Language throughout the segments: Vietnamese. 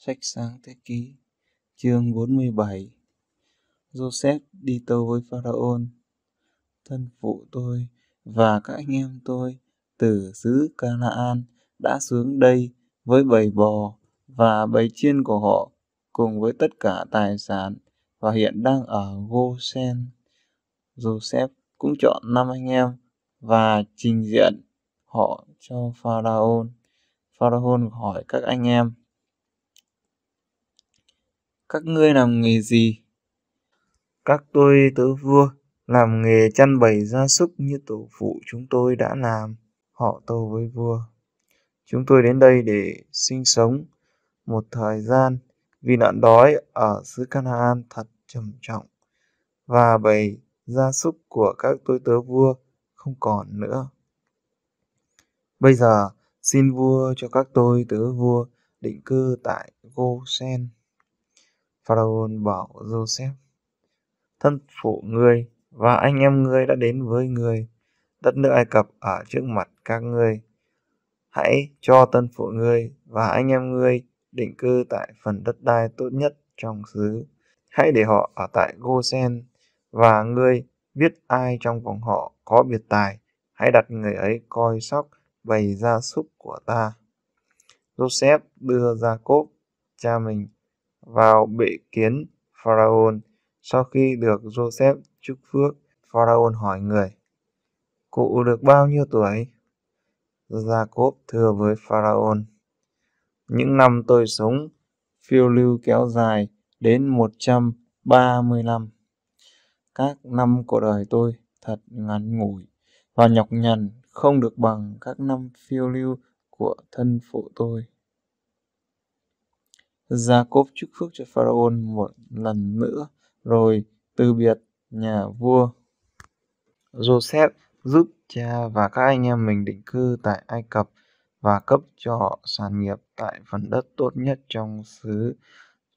Sách sáng thế ký Chương 47 Joseph đi tàu với Pharaon Thân phụ tôi và các anh em tôi từ xứ Canaan đã xuống đây với bầy bò và bầy chiên của họ cùng với tất cả tài sản và hiện đang ở goshen Joseph cũng chọn năm anh em và trình diện họ cho Pharaon. Pharaon hỏi các anh em, các ngươi làm nghề gì? Các tôi tớ vua, làm nghề chăn bầy gia súc như tổ phụ chúng tôi đã làm, họ tô với vua. Chúng tôi đến đây để sinh sống một thời gian vì nạn đói ở xứ Canaan thật trầm trọng và bầy gia súc của các tôi tớ vua không còn nữa. Bây giờ xin vua cho các tôi tớ vua định cư tại Gosen. Pharaoh bảo Joseph, thân phụ ngươi và anh em ngươi đã đến với ngươi, đất nước Ai Cập ở trước mặt các ngươi. Hãy cho thân phụ ngươi và anh em ngươi định cư tại phần đất đai tốt nhất trong xứ. Hãy để họ ở tại Gosen và ngươi biết ai trong vòng họ có biệt tài, hãy đặt người ấy coi sóc bầy gia súc của ta. Joseph đưa ra Cốp, cha mình, vào bệ kiến pharaon Sau khi được Joseph chúc phước, pharaon hỏi người, Cụ được bao nhiêu tuổi? Jacob thưa với pharaon Những năm tôi sống, phiêu lưu kéo dài đến 130 năm. Các năm của đời tôi thật ngắn ngủi và nhọc nhằn không được bằng các năm phiêu lưu của thân phụ tôi gia Jacob chúc phước cho Pharaoh một lần nữa rồi từ biệt nhà vua. Joseph giúp cha và các anh em mình định cư tại Ai Cập và cấp cho họ sản nghiệp tại phần đất tốt nhất trong xứ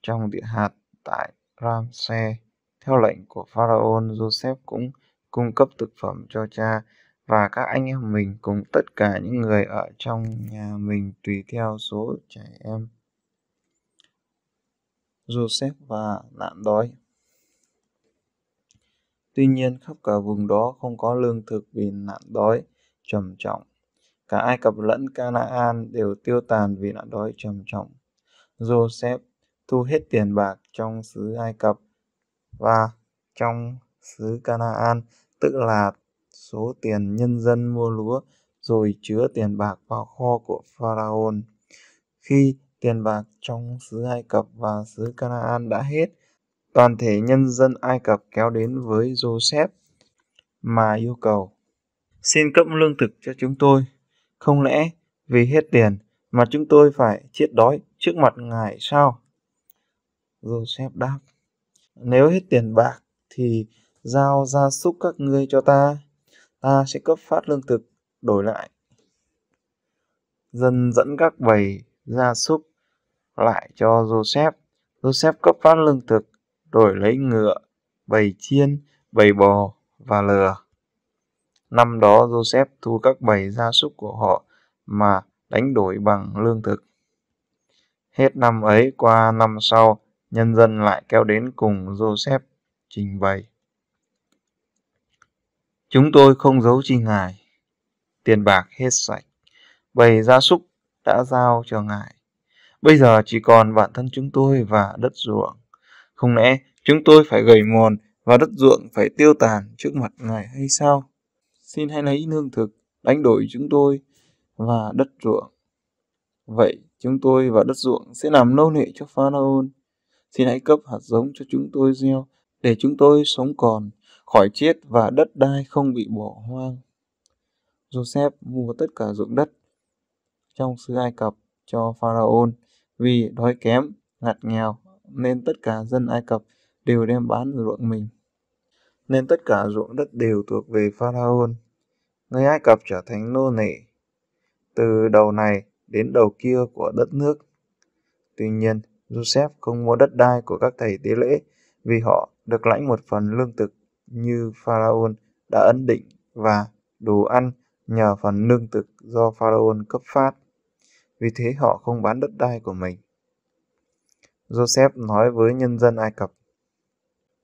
trong địa hạt tại Ramse. Theo lệnh của Pharaoh, Joseph cũng cung cấp thực phẩm cho cha và các anh em mình cùng tất cả những người ở trong nhà mình tùy theo số trẻ em. Joseph và nạn đói. Tuy nhiên khắp cả vùng đó không có lương thực vì nạn đói trầm trọng. Cả Ai Cập lẫn Canaan đều tiêu tàn vì nạn đói trầm trọng. Joseph thu hết tiền bạc trong xứ Ai Cập và trong xứ Canaan, tức là số tiền nhân dân mua lúa rồi chứa tiền bạc vào kho của Pharaon Khi tiền bạc trong xứ Ai Cập và xứ Canaan đã hết. Toàn thể nhân dân Ai Cập kéo đến với Joseph mà yêu cầu. Xin cấp lương thực cho chúng tôi. Không lẽ vì hết tiền mà chúng tôi phải chết đói trước mặt ngài sao? Joseph đáp, nếu hết tiền bạc thì giao gia súc các ngươi cho ta, ta sẽ cấp phát lương thực đổi lại. Dân dẫn các bầy gia súc lại cho Joseph. Joseph cấp phát lương thực, đổi lấy ngựa, bầy chiên, bầy bò và lừa. Năm đó Joseph thu các bầy gia súc của họ mà đánh đổi bằng lương thực. Hết năm ấy qua năm sau, nhân dân lại kéo đến cùng Joseph trình bày. Chúng tôi không giấu chi ngài, tiền bạc hết sạch, bầy gia súc đã giao cho ngài Bây giờ chỉ còn bản thân chúng tôi và đất ruộng. Không lẽ chúng tôi phải gầy mòn và đất ruộng phải tiêu tàn trước mặt Ngài hay sao? Xin hãy lấy lương thực đánh đổi chúng tôi và đất ruộng. Vậy chúng tôi và đất ruộng sẽ làm nô lệ cho Pharaoh. Xin hãy cấp hạt giống cho chúng tôi gieo để chúng tôi sống còn, khỏi chết và đất đai không bị bỏ hoang. Joseph mua tất cả ruộng đất trong xứ Ai Cập cho Pharaoh vì đói kém, ngặt nghèo, nên tất cả dân Ai Cập đều đem bán ruộng mình. Nên tất cả ruộng đất đều thuộc về Pharaon. Người Ai Cập trở thành nô nệ từ đầu này đến đầu kia của đất nước. Tuy nhiên, Joseph không mua đất đai của các thầy tế lễ vì họ được lãnh một phần lương thực như Pharaon đã ấn định và đủ ăn nhờ phần lương thực do Pharaon cấp phát vì thế họ không bán đất đai của mình. Joseph nói với nhân dân Ai Cập,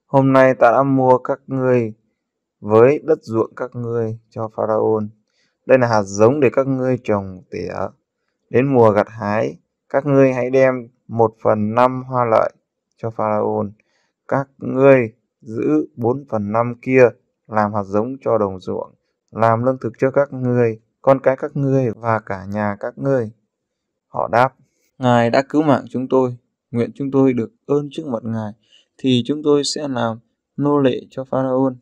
Hôm nay ta đã mua các ngươi với đất ruộng các ngươi cho pharaon. Đây là hạt giống để các ngươi trồng tỉa. Đến mùa gặt hái, các ngươi hãy đem một phần năm hoa lợi cho pharaon. Các ngươi giữ bốn phần năm kia làm hạt giống cho đồng ruộng, làm lương thực cho các ngươi, con cái các ngươi và cả nhà các ngươi. Họ đáp, Ngài đã cứu mạng chúng tôi, nguyện chúng tôi được ơn trước mặt Ngài, thì chúng tôi sẽ làm nô lệ cho pharaon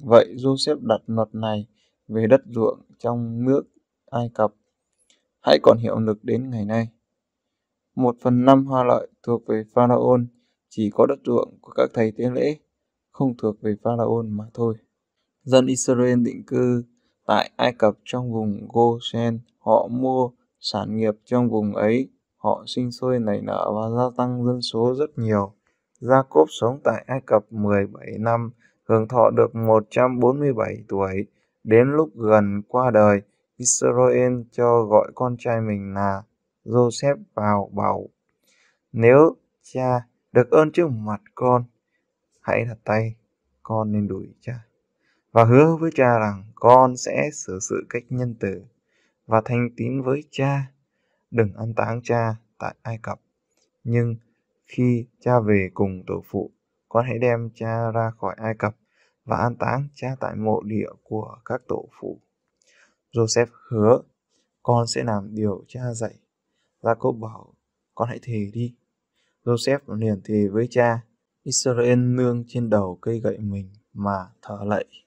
Vậy Joseph đặt luật này về đất ruộng trong nước Ai Cập, hãy còn hiệu lực đến ngày nay. Một phần năm hoa lợi thuộc về pharaon chỉ có đất ruộng của các thầy tế lễ, không thuộc về pharaon mà thôi. Dân Israel định cư tại Ai Cập trong vùng Goshen, họ mua sản nghiệp trong vùng ấy, họ sinh sôi nảy nở và gia tăng dân số rất nhiều. Gia Cốp sống tại Ai Cập 17 năm, hưởng thọ được 147 tuổi. Đến lúc gần qua đời, Israel cho gọi con trai mình là Joseph vào bảo nếu cha được ơn trước mặt con hãy đặt tay con lên đùi cha và hứa với cha rằng con sẽ xử sự cách nhân từ và thành tín với cha. Đừng an táng cha tại Ai Cập. Nhưng khi cha về cùng tổ phụ, con hãy đem cha ra khỏi Ai Cập và an táng cha tại mộ địa của các tổ phụ. Joseph hứa, con sẽ làm điều cha dạy. Jacob bảo, con hãy thề đi. Joseph liền thề với cha, Israel nương trên đầu cây gậy mình mà thở lạy.